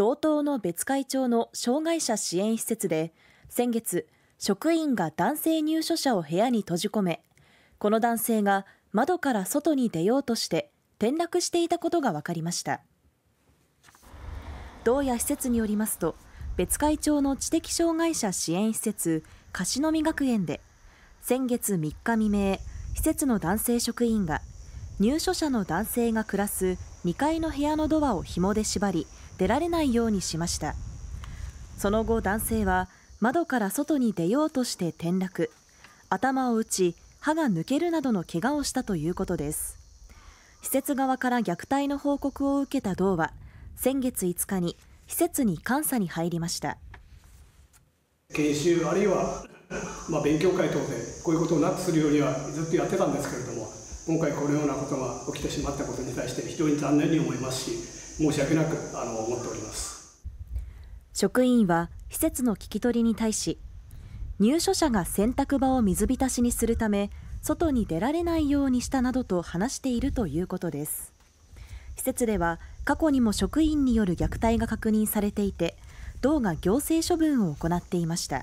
道東の別会長の障害者支援施設で先月職員が男性入所者を部屋に閉じ込めこの男性が窓から外に出ようとして転落していたことが分かりました道や施設によりますと別会長の知的障害者支援施設樫の実学園で先月3日未明施設の男性職員が入所者の男性が暮らす2階の部屋のドアを紐で縛り出られないようにしましたその後男性は窓から外に出ようとして転落頭を打ち歯が抜けるなどの怪我をしたということです施設側から虐待の報告を受けた道は先月5日に施設に監査に入りました研修あるいは、まあ、勉強会等でこういうことをなくするようにはずっとやってたんですけれども今回このようなことが起きてしまったことに対して非常に残念に思いますし申し訳なくあの思っております職員は施設の聞き取りに対し入所者が洗濯場を水浸しにするため外に出られないようにしたなどと話しているということです施設では過去にも職員による虐待が確認されていて道が行政処分を行っていました